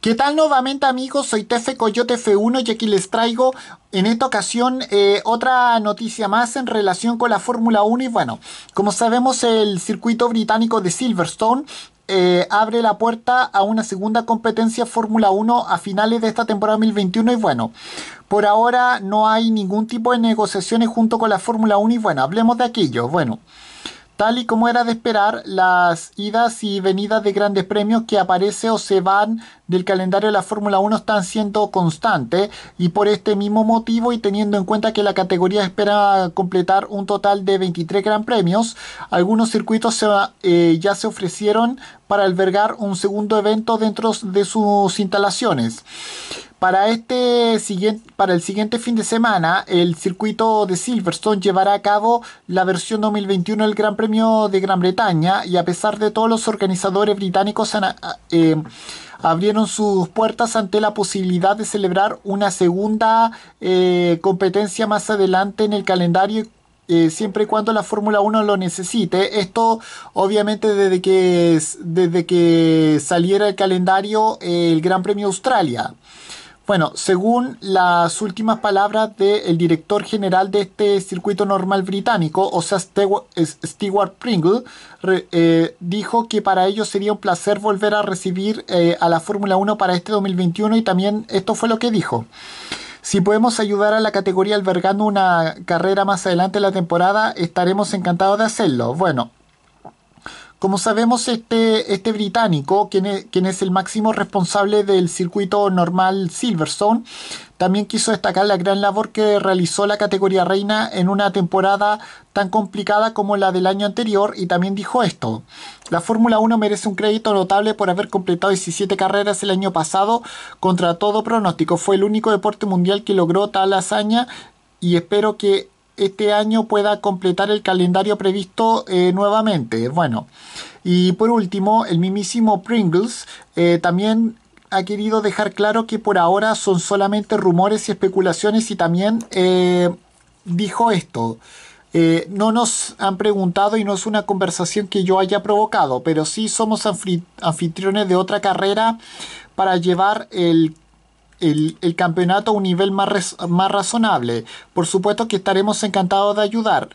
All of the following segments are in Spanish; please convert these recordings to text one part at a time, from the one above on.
¿Qué tal nuevamente amigos? Soy Tefe Coyote F1 y aquí les traigo en esta ocasión eh, otra noticia más en relación con la Fórmula 1 y bueno, como sabemos el circuito británico de Silverstone eh, abre la puerta a una segunda competencia Fórmula 1 a finales de esta temporada 2021 y bueno, por ahora no hay ningún tipo de negociaciones junto con la Fórmula 1 y bueno, hablemos de aquello, bueno. Tal y como era de esperar, las idas y venidas de grandes premios que aparece o se van del calendario de la Fórmula 1 están siendo constantes y por este mismo motivo y teniendo en cuenta que la categoría espera completar un total de 23 gran premios, algunos circuitos eh, ya se ofrecieron para albergar un segundo evento dentro de sus instalaciones. Para, este siguiente, para el siguiente fin de semana, el circuito de Silverstone llevará a cabo la versión 2021 del Gran Premio de Gran Bretaña y a pesar de todo los organizadores británicos ah, eh, abrieron sus puertas ante la posibilidad de celebrar una segunda eh, competencia más adelante en el calendario eh, siempre y cuando la Fórmula 1 lo necesite. Esto obviamente desde que, desde que saliera el calendario el Gran Premio Australia. Bueno, según las últimas palabras del director general de este circuito normal británico, o sea, Stewart Pringle, eh, dijo que para ellos sería un placer volver a recibir eh, a la Fórmula 1 para este 2021 y también esto fue lo que dijo. Si podemos ayudar a la categoría albergando una carrera más adelante en la temporada, estaremos encantados de hacerlo. Bueno, como sabemos, este, este británico, quien quien es, el máximo responsable del circuito normal Silverstone, también quiso destacar la gran labor que realizó la categoría reina en una temporada tan complicada como la del año anterior y también dijo esto. La Fórmula 1 merece un crédito notable por haber completado 17 carreras el año pasado contra todo pronóstico. Fue el único deporte mundial que logró tal hazaña y espero que este año pueda completar el calendario previsto eh, nuevamente. Bueno, y por último, el mismísimo Pringles eh, también ha querido dejar claro que por ahora son solamente rumores y especulaciones y también eh, dijo esto. no nos han preguntado y no es una conversación que yo haya provocado, pero sí somos anfitriones de otra carrera para llevar el el, campeonato a un nivel más, más razonable. Por supuesto que estaremos encantados de ayudar.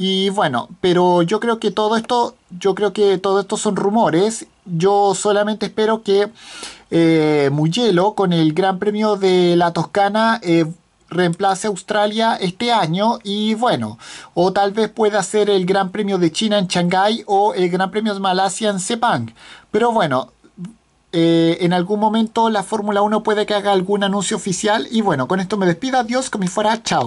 Y bueno, pero yo creo que todo esto, yo creo que todo esto son rumores. Yo solamente espero que eh, con el Gran Premio de la Toscana eh, reemplace a Australia este año y bueno, o tal vez pueda ser el Gran Premio de China en Shanghái o el Gran Premio de Malasia en Sepang. Pero bueno, eh, en algún momento la Fórmula 1 puede que haga algún anuncio oficial. Y bueno, con esto me despido. Adiós, como si fuera. Chao.